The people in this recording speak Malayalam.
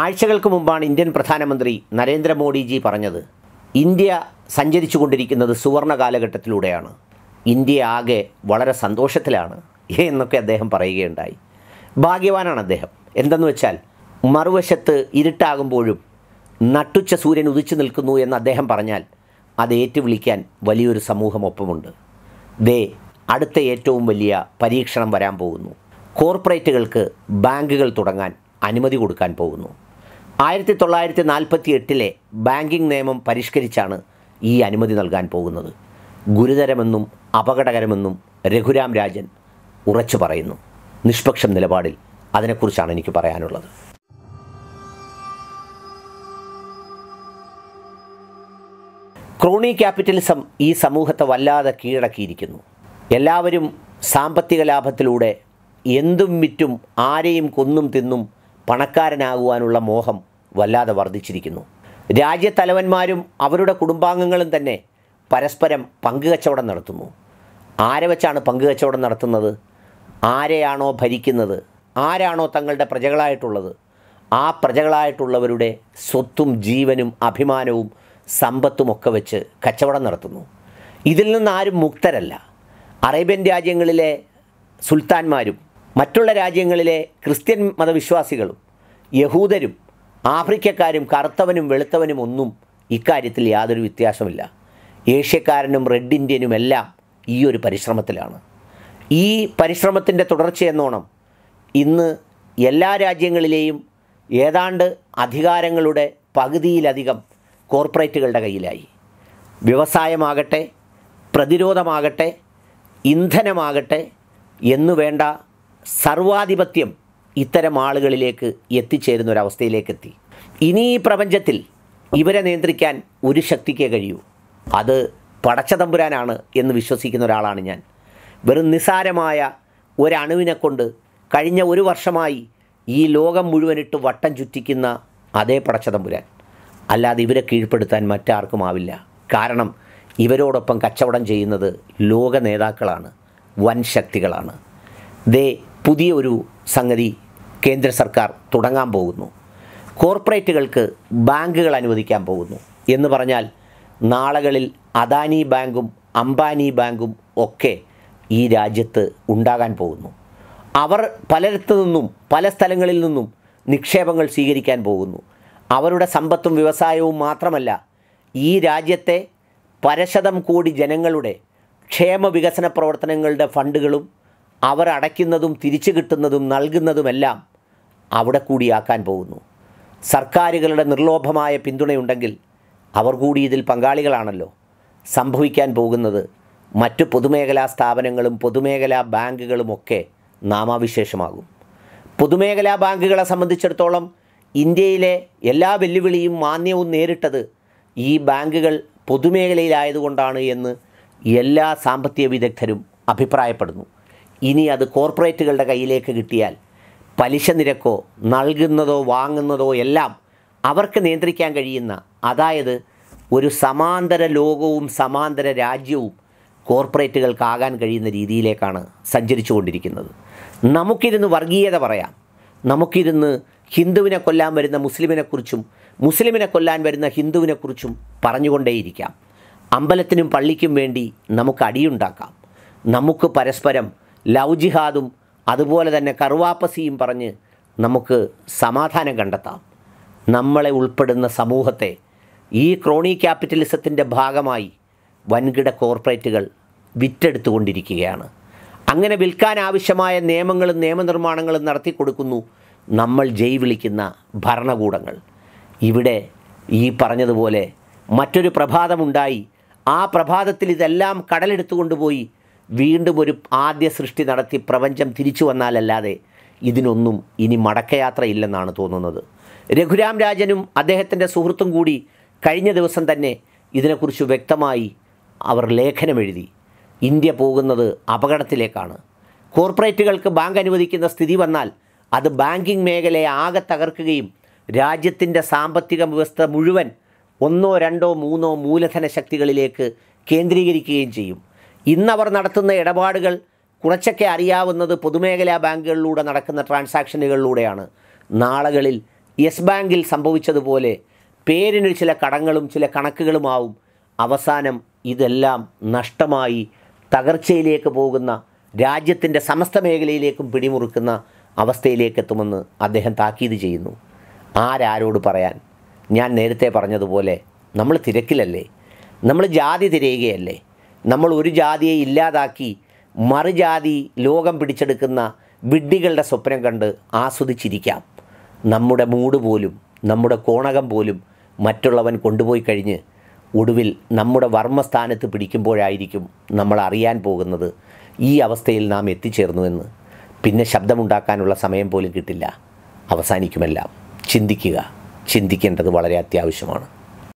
ആഴ്ചകൾക്ക് മുമ്പാണ് ഇന്ത്യൻ പ്രധാനമന്ത്രി നരേന്ദ്രമോദിജി പറഞ്ഞത് ഇന്ത്യ സഞ്ചരിച്ചു കൊണ്ടിരിക്കുന്നത് സുവർണ കാലഘട്ടത്തിലൂടെയാണ് ഇന്ത്യ ആകെ വളരെ സന്തോഷത്തിലാണ് എന്നൊക്കെ അദ്ദേഹം പറയുകയുണ്ടായി ഭാഗ്യവാനാണ് അദ്ദേഹം എന്തെന്ന് വെച്ചാൽ മറുവശത്ത് ഇരുട്ടാകുമ്പോഴും നട്ടുച്ച സൂര്യൻ ഉദിച്ചു നിൽക്കുന്നു എന്ന് അദ്ദേഹം പറഞ്ഞാൽ അത് ഏറ്റുവിളിക്കാൻ വലിയൊരു സമൂഹം ഒപ്പമുണ്ട് ദേ അടുത്ത ഏറ്റവും വലിയ പരീക്ഷണം വരാൻ പോകുന്നു കോർപ്പറേറ്റുകൾക്ക് ബാങ്കുകൾ തുടങ്ങാൻ അനുമതി കൊടുക്കാൻ പോകുന്നു ആയിരത്തി തൊള്ളായിരത്തി നാൽപ്പത്തി എട്ടിലെ ബാങ്കിംഗ് നിയമം പരിഷ്കരിച്ചാണ് ഈ അനുമതി നൽകാൻ പോകുന്നത് ഗുരുതരമെന്നും അപകടകരമെന്നും രഘുരാം രാജൻ ഉറച്ചു പറയുന്നു നിഷ്പക്ഷം നിലപാടിൽ അതിനെക്കുറിച്ചാണ് എനിക്ക് പറയാനുള്ളത് ക്രോണി ക്യാപിറ്റലിസം ഈ സമൂഹത്തെ വല്ലാതെ കീഴടക്കിയിരിക്കുന്നു എല്ലാവരും സാമ്പത്തിക ലാഭത്തിലൂടെ എന്തും വിറ്റും ആരെയും കൊന്നും തിന്നും പണക്കാരനാകുവാനുള്ള മോഹം വല്ലാതെ വർദ്ധിച്ചിരിക്കുന്നു രാജ്യത്തലവന്മാരും അവരുടെ കുടുംബാംഗങ്ങളും തന്നെ പരസ്പരം പങ്കുകച്ചവടം നടത്തുന്നു ആരെ വെച്ചാണ് പങ്കുകച്ചവടം നടത്തുന്നത് ആരെയാണോ ഭരിക്കുന്നത് ആരാണോ തങ്ങളുടെ പ്രജകളായിട്ടുള്ളത് ആ പ്രജകളായിട്ടുള്ളവരുടെ സ്വത്തും ജീവനും അഭിമാനവും സമ്പത്തുമൊക്കെ വെച്ച് കച്ചവടം നടത്തുന്നു ഇതിൽ നിന്ന് ആരും മുക്തരല്ല അറേബ്യൻ രാജ്യങ്ങളിലെ സുൽത്താൻമാരും മറ്റുള്ള രാജ്യങ്ങളിലെ ക്രിസ്ത്യൻ മതവിശ്വാസികളും യഹൂദരും ആഫ്രിക്കക്കാരും കറുത്തവനും വെളുത്തവനും ഒന്നും ഇക്കാര്യത്തിൽ യാതൊരു വ്യത്യാസമില്ല ഏഷ്യക്കാരനും റെഡ് ഇന്ത്യനും എല്ലാം ഈ ഒരു പരിശ്രമത്തിലാണ് ഈ പരിശ്രമത്തിൻ്റെ തുടർച്ചയെന്നോണം ഇന്ന് എല്ലാ രാജ്യങ്ങളിലെയും ഏതാണ്ട് അധികാരങ്ങളുടെ പകുതിയിലധികം കോർപ്പറേറ്റുകളുടെ കയ്യിലായി വ്യവസായമാകട്ടെ പ്രതിരോധമാകട്ടെ ഇന്ധനമാകട്ടെ എന്നു വേണ്ട സർവാധിപത്യം ഇത്തരം ആളുകളിലേക്ക് എത്തിച്ചേരുന്ന ഒരവസ്ഥയിലേക്കെത്തി ഇനി ഈ പ്രപഞ്ചത്തിൽ ഇവരെ നിയന്ത്രിക്കാൻ ഒരു ശക്തിക്കേ കഴിയൂ അത് പടച്ചതമ്പുരാനാണ് എന്ന് വിശ്വസിക്കുന്ന ഒരാളാണ് ഞാൻ വെറും നിസാരമായ ഒരണുവിനെ കൊണ്ട് കഴിഞ്ഞ ഒരു വർഷമായി ഈ ലോകം മുഴുവനിട്ട് വട്ടം ചുറ്റിക്കുന്ന അതേ പടച്ചതമ്പുരാൻ അല്ലാതെ ഇവരെ കീഴ്പ്പെടുത്താൻ മറ്റാർക്കും ആവില്ല കാരണം ഇവരോടൊപ്പം കച്ചവടം ചെയ്യുന്നത് ലോക നേതാക്കളാണ് വൻ ശക്തികളാണ് ദേ പുതിയ ഒരു സംഗതി കേന്ദ്ര സർക്കാർ തുടങ്ങാൻ പോകുന്നു കോർപ്പറേറ്റുകൾക്ക് ബാങ്കുകൾ അനുവദിക്കാൻ പോകുന്നു എന്ന് പറഞ്ഞാൽ നാളുകളിൽ അദാനി ബാങ്കും അംബാനി ബാങ്കും ഒക്കെ ഈ രാജ്യത്ത് ഉണ്ടാകാൻ പോകുന്നു അവർ പലയിടത്തു നിന്നും പല സ്ഥലങ്ങളിൽ നിന്നും നിക്ഷേപങ്ങൾ സ്വീകരിക്കാൻ പോകുന്നു അവരുടെ സമ്പത്തും വ്യവസായവും മാത്രമല്ല ഈ രാജ്യത്തെ പരശതം കോടി ജനങ്ങളുടെ ക്ഷേമ വികസന പ്രവർത്തനങ്ങളുടെ ഫണ്ടുകളും അവരടയ്ക്കുന്നതും തിരിച്ചു കിട്ടുന്നതും നൽകുന്നതുമെല്ലാം അവിടെ കൂടിയാക്കാൻ പോകുന്നു സർക്കാരുകളുടെ നിർലോഭമായ പിന്തുണയുണ്ടെങ്കിൽ അവർ കൂടി ഇതിൽ പങ്കാളികളാണല്ലോ സംഭവിക്കാൻ പോകുന്നത് മറ്റു പൊതുമേഖലാ സ്ഥാപനങ്ങളും പൊതുമേഖലാ ബാങ്കുകളുമൊക്കെ നാമാവിശേഷമാകും പൊതുമേഖലാ ബാങ്കുകളെ സംബന്ധിച്ചിടത്തോളം ഇന്ത്യയിലെ എല്ലാ വെല്ലുവിളിയും മാന്യവും നേരിട്ടത് ഈ ബാങ്കുകൾ പൊതുമേഖലയിലായതുകൊണ്ടാണ് എന്ന് എല്ലാ സാമ്പത്തിക വിദഗ്ധരും അഭിപ്രായപ്പെടുന്നു ഇനി അത് കോർപ്പറേറ്റുകളുടെ കയ്യിലേക്ക് കിട്ടിയാൽ പലിശ നിരക്കോ നൽകുന്നതോ വാങ്ങുന്നതോ എല്ലാം അവർക്ക് നിയന്ത്രിക്കാൻ കഴിയുന്ന അതായത് ഒരു സമാന്തര ലോകവും സമാന്തര രാജ്യവും കോർപ്പറേറ്റുകൾക്കാകാൻ കഴിയുന്ന രീതിയിലേക്കാണ് സഞ്ചരിച്ചു കൊണ്ടിരിക്കുന്നത് നമുക്കിരുന്ന് വർഗീയത പറയാം നമുക്കിരുന്ന് ഹിന്ദുവിനെ കൊല്ലാൻ വരുന്ന മുസ്ലിമിനെക്കുറിച്ചും മുസ്ലിമിനെ കൊല്ലാൻ വരുന്ന ഹിന്ദുവിനെക്കുറിച്ചും പറഞ്ഞുകൊണ്ടേയിരിക്കാം അമ്പലത്തിനും പള്ളിക്കും വേണ്ടി നമുക്ക് അടിയുണ്ടാക്കാം നമുക്ക് പരസ്പരം ലവ് ജിഹാദും അതുപോലെ തന്നെ കറുവാപ്പസിയും പറഞ്ഞ് നമുക്ക് സമാധാനം കണ്ടെത്താം നമ്മളെ ഉൾപ്പെടുന്ന സമൂഹത്തെ ഈ ക്രോണി ക്യാപിറ്റലിസത്തിൻ്റെ ഭാഗമായി വൻകിട കോർപ്പറേറ്റുകൾ വിറ്റെടുത്തുകൊണ്ടിരിക്കുകയാണ് അങ്ങനെ വിൽക്കാൻ ആവശ്യമായ നിയമങ്ങളും നിയമനിർമ്മാണങ്ങളും നടത്തി കൊടുക്കുന്നു നമ്മൾ ജയ് വിളിക്കുന്ന ഭരണകൂടങ്ങൾ ഇവിടെ ഈ പറഞ്ഞതുപോലെ മറ്റൊരു പ്രഭാതമുണ്ടായി ആ പ്രഭാതത്തിൽ ഇതെല്ലാം കടലെടുത്തുകൊണ്ടുപോയി കൊണ്ടുപോയി വീണ്ടും ഒരു ആദ്യ സൃഷ്ടി നടത്തി പ്രപഞ്ചം തിരിച്ചു വന്നാലല്ലാതെ ഇതിനൊന്നും ഇനി മടക്കയാത്രയില്ലെന്നാണ് തോന്നുന്നത് രഘുരാം രാജനും അദ്ദേഹത്തിൻ്റെ സുഹൃത്തും കൂടി കഴിഞ്ഞ ദിവസം തന്നെ ഇതിനെക്കുറിച്ച് വ്യക്തമായി അവർ ലേഖനമെഴുതി ഇന്ത്യ പോകുന്നത് അപകടത്തിലേക്കാണ് കോർപ്പറേറ്റുകൾക്ക് ബാങ്ക് അനുവദിക്കുന്ന സ്ഥിതി വന്നാൽ അത് ബാങ്കിംഗ് മേഖലയെ ആകെ തകർക്കുകയും രാജ്യത്തിൻ്റെ സാമ്പത്തിക വ്യവസ്ഥ മുഴുവൻ ഒന്നോ രണ്ടോ മൂന്നോ മൂലധന ശക്തികളിലേക്ക് കേന്ദ്രീകരിക്കുകയും ചെയ്യും ഇന്നവർ നടത്തുന്ന ഇടപാടുകൾ കുറച്ചൊക്കെ അറിയാവുന്നത് പൊതുമേഖലാ ബാങ്കുകളിലൂടെ നടക്കുന്ന ട്രാൻസാക്ഷനുകളിലൂടെയാണ് നാളുകളിൽ യെസ് ബാങ്കിൽ സംഭവിച്ചതുപോലെ പേരിന് ചില കടങ്ങളും ചില കണക്കുകളുമാവും അവസാനം ഇതെല്ലാം നഷ്ടമായി തകർച്ചയിലേക്ക് പോകുന്ന രാജ്യത്തിൻ്റെ സമസ്ത മേഖലയിലേക്കും പിടിമുറുക്കുന്ന അവസ്ഥയിലേക്ക് എത്തുമെന്ന് അദ്ദേഹം താക്കീത് ചെയ്യുന്നു ആരാരോട് പറയാൻ ഞാൻ നേരത്തെ പറഞ്ഞതുപോലെ നമ്മൾ തിരക്കിലല്ലേ നമ്മൾ ജാതി തിരയുകയല്ലേ നമ്മൾ ഒരു ജാതിയെ ഇല്ലാതാക്കി മറുജാതി ലോകം പിടിച്ചെടുക്കുന്ന വിഡ്ഢികളുടെ സ്വപ്നം കണ്ട് ആസ്വദിച്ചിരിക്കാം നമ്മുടെ മൂട് പോലും നമ്മുടെ കോണകം പോലും മറ്റുള്ളവൻ കൊണ്ടുപോയി കഴിഞ്ഞ് ഒടുവിൽ നമ്മുടെ വർമ്മസ്ഥാനത്ത് പിടിക്കുമ്പോഴായിരിക്കും നമ്മൾ അറിയാൻ പോകുന്നത് ഈ അവസ്ഥയിൽ നാം എത്തിച്ചേർന്നുവെന്ന് പിന്നെ ശബ്ദമുണ്ടാക്കാനുള്ള സമയം പോലും കിട്ടില്ല അവസാനിക്കുമെല്ലാം ചിന്തിക്കുക ചിന്തിക്കേണ്ടത് വളരെ അത്യാവശ്യമാണ്